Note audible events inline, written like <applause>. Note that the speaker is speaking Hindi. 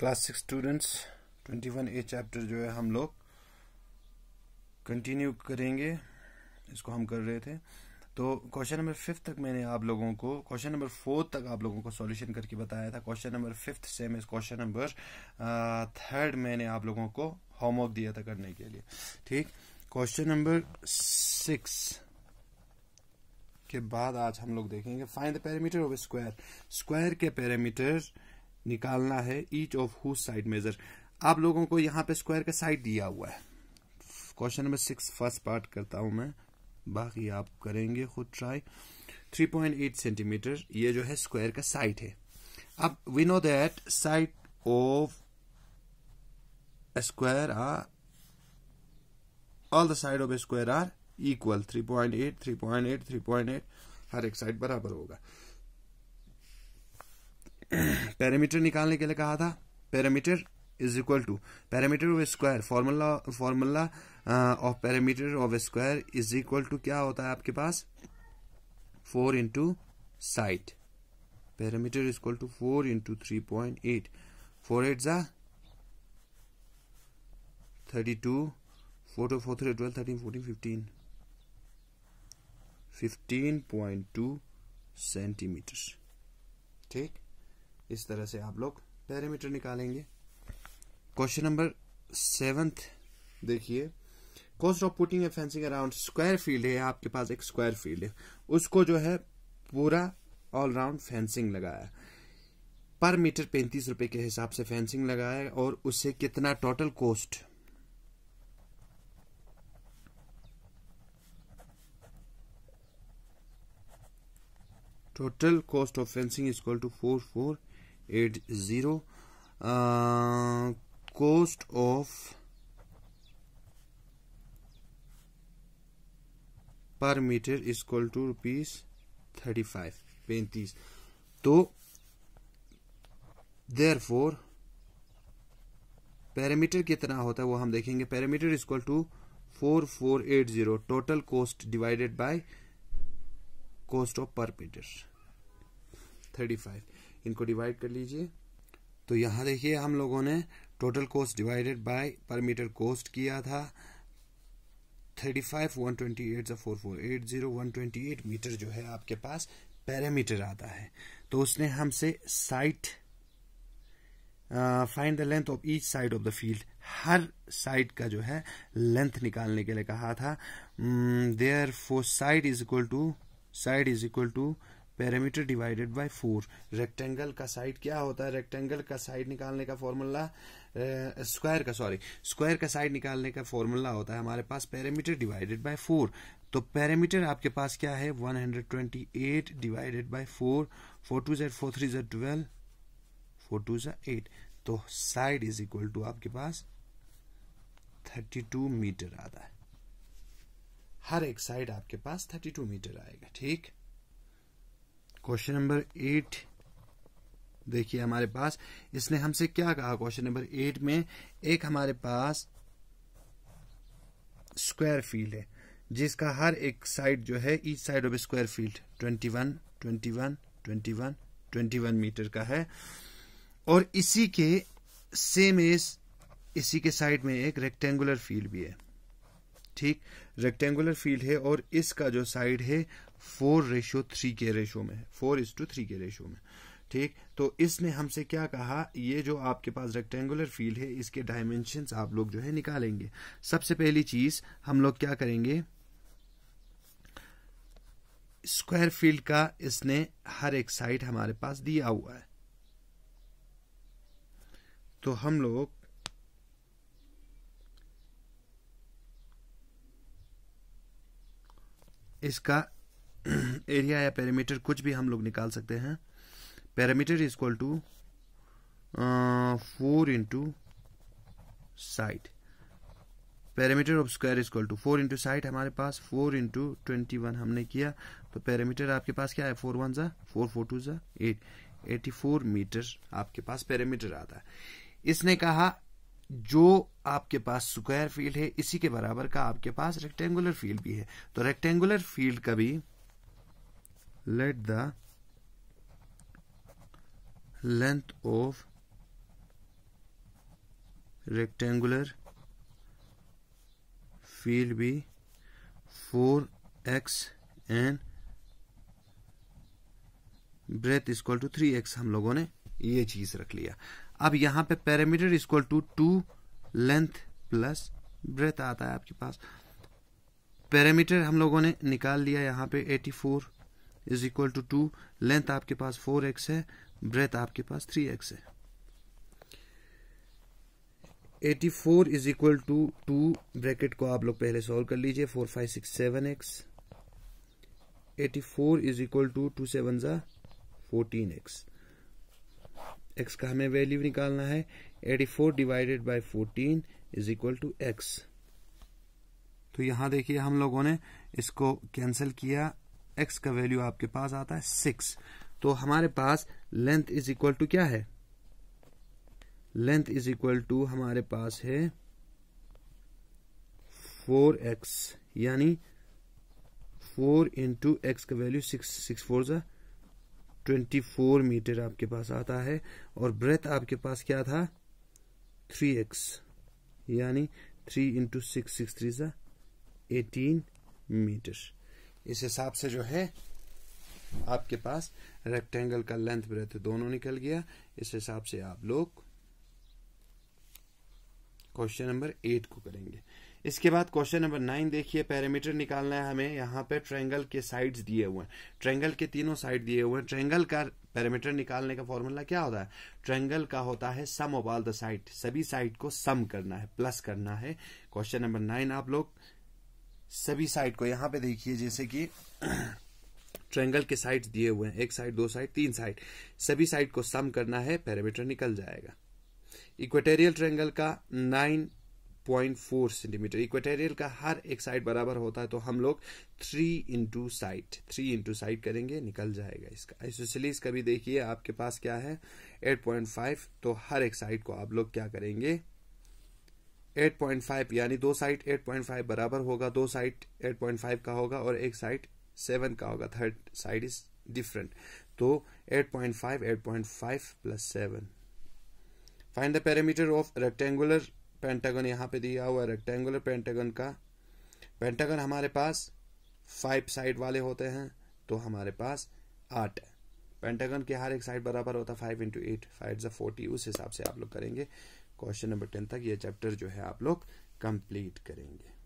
class six students twenty one A chapter जो है हम लोग कंटिन्यू करेंगे इसको हम कर रहे थे तो क्वेश्चन नंबर फिफ्थ तक मैंने आप लोगों को क्वेश्चन नंबर फोर्थ तक आप लोगों को सॉल्यूशन करके बताया था क्वेश्चन नंबर फिफ्थ से मैं क्वेश्चन नंबर थर्ड मैंने आप लोगों को होमवर्क दिया था करने के लिए ठीक क्वेश्चन नंबर सिक्स के बाद आज हम लोग देखेंगे find the parameter of square square के पैरामीटर निकालना है each of who side measure आप लोगों को यहाँ पे स्क्वायर का साइड दिया हुआ है question number six first part करता हूं मैं बाकी आप करेंगे खुद ट्राई 3.8 सेंटीमीटर ये जो है स्क्वायर का साइड है अब we know that side of square are all the side of square are equal 3.8 3.8 3.8 हर एक साइड बराबर होगा पैरामीटर निकालने के लिए कहा था parameter is equal to parameter of square formula formula of parameter of square is equal to क्या होता है आपके पास four into side parameter is equal to four into three point eight four eight जा thirty two four two four three twelve thirteen fourteen fifteen fifteen point two centimetre ठीक इस तरह से आप लोग पैरामीटर निकालेंगे क्वेश्चन नंबर सेवंथ देखिए cost of putting A fencing around square field है आपके पास एक स्क्वायर फील्ड है उसको जो है पूरा ऑल राउंड फेंसिंग लगाया पर मीटर पैंतीस रुपए के हिसाब से फेंसिंग लगाया और उससे कितना total cost total cost of fencing is equal to four four eight zero of per metre is is to rupees thirty five पैंतीस तो फोर पैरामीटर कितना होता है वो हम देखेंगे parameter is equal to four four eight zero total cost divided by cost of per metre thirty five इनको डिवाइड कर लीजिए तो यहाँ देखिए हम लोगों ने total cost divided by per metre cost किया था thirty five one twenty eight four four eight zero one twenty eight metre जो है आपके पास पैरामीटर आता है तो उसने हमसे side find the length of each side of the field हर साइड का जो है लेंथ निकालने के लिए कहा था therefore side is equal to side is equal to parameter divided by four rectangle का साइड क्या होता है रेक्टेंगल का साइड निकालने का फॉर्मूला स्क्वायर uh, का सॉरी स्क्वायर का साइड निकालने का फॉर्मूला होता है हमारे पास पैरामीटर डिवाइडेड बाय फोर तो पैरामीटर आपके पास क्या है 128 डिवाइडेड बाय 4 फोर टू जेड फोर थ्री जेड ट्वेल्व फोर टू जेड एट तो साइड इज इक्वल टू आपके पास 32 मीटर आता है हर एक साइड आपके पास 32 मीटर आएगा ठीक क्वेश्चन नंबर एट देखिए हमारे पास इसने हमसे क्या कहा क्वेश्चन नंबर एट में एक हमारे पास स्क्वायर फील्ड है जिसका हर एक साइड जो है each side of square field twenty one twenty one twenty one twenty one metre का है और इसी के सेम एज इसी के साइड में एक रेक्टेंगुलर फील्ड भी है ठीक रेक्टेंगुलर फील्ड है और इसका जो साइड है फोर रेशो थ्री के रेशो में है फोर इज टू थ्री के रेशो में ठीक तो इसने हमसे क्या कहा ये जो आपके पास रेक्टेंगुलर फील्ड है इसके डायमेंशन आप लोग जो है निकालेंगे सबसे पहली चीज हम लोग क्या करेंगे स्क्वायर फील्ड का इसने हर एक साइड हमारे पास दिया हुआ है तो हम लोग इसका एरिया <clears throat> या पैरामीटर कुछ भी हम लोग निकाल सकते हैं parameter is equal to four into side parameter of square is equal to four into side हमारे पास फोर इंटू ट्वेंटी वन हमने किया तो पैरामीटर आपके पास क्या है फोर वन ज़ा फोर फोर टू ज़ा एट एटी फोर मीटर आपके पास पैरामीटर आता है इसने कहा जो आपके पास स्क्वायर फील्ड है इसी के बराबर का आपके पास रेक्टेंगुलर फील्ड भी है तो रेक्टेंगुलर फील्ड का भी let the length of rectangular field be 4x and breadth equal to three X हम लोगों ने ये चीज रख लिया अब यहां पे parameter equal to two length plus breadth आता है आपके पास पैरामीटर हम लोगों ने निकाल लिया यहां पे 84 is equal to two length आपके पास फोर एक्स है ब्रेथ आपके पास थ्री एक्स है 84 is equal to two bracket को आप लोग पहले सॉल्व कर लीजिए four five six seven X eighty four is equal to two seven ज़ा फोर्टीन एक्स एक्स का हमें वैल्यू निकालना है eighty four divided by fourteen is equal to X तो यहां देखिए हम लोगों ने इसको कैंसिल किया एक्स का वैल्यू आपके पास आता है सिक्स तो हमारे पास लेंथ इज इक्वल टू क्या है लेंथ इज इक्वल टू हमारे पास है फोर एक्स यानी फोर इंटू एक्स का वैल्यू सिक्स सिक्स फोर सा ट्वेंटी फोर मीटर आपके पास आता है और ब्रेथ आपके पास क्या था थ्री एक्स यानी three into six six three सा एटीन मीटर इस हिसाब से जो है आपके पास रेक्टेंगल का लेंथ ब्रेथ दोनों निकल गया इस हिसाब से आप लोग क्वेश्चन नंबर एट को करेंगे इसके बाद क्वेश्चन नंबर नाइन देखिए पैरामीटर निकालना है हमें यहाँ पे ट्रेंगल के साइड्स दिए हुए हैं ट्रेंगल के तीनों साइड दिए हुए हैं ट्रेंगल का पैरामीटर निकालने का फॉर्मूला क्या होता है ट्रेंगल का होता है sum of all the side सभी साइड को सम करना है प्लस करना है क्वेश्चन नंबर नाइन आप लोग सभी साइड को यहां पे देखिए जैसे कि ट्रेंगल के साइड दिए हुए हैं एक साइड दो साइड तीन साइड सभी साइड को सम करना है पैरामीटर निकल जाएगा इक्वेटेरियल ट्रेंगल का nine point four centimetre equatorial का हर एक साइड बराबर होता है तो हम लोग three into side three into side करेंगे निकल जाएगा इसका इसोसिलीस कभी भी देखिए आपके पास क्या है एट पॉइंट फाइव तो हर एक साइड को आप लोग क्या करेंगे 8.5 यानी दो साइड 8.5 बराबर होगा दो साइड 8.5 का होगा और एक साइड 7 का होगा थर्ड साइड इज डिफरेंट तो 8.5 8.5 plus 7 find the parameter of rectangular pentagon यहाँ पे दिया हुआ है रेक्टेंगुलर पेंटागन का पेंटागन हमारे पास फाइव साइड वाले होते हैं तो हमारे पास आठ पेंटागन के हर एक साइड बराबर होता है फाइव इंटू एट फाइव जो फोर्टी उस हिसाब से आप लोग करेंगे क्वेश्चन नंबर टेन तक ये चैप्टर जो है आप लोग कंप्लीट करेंगे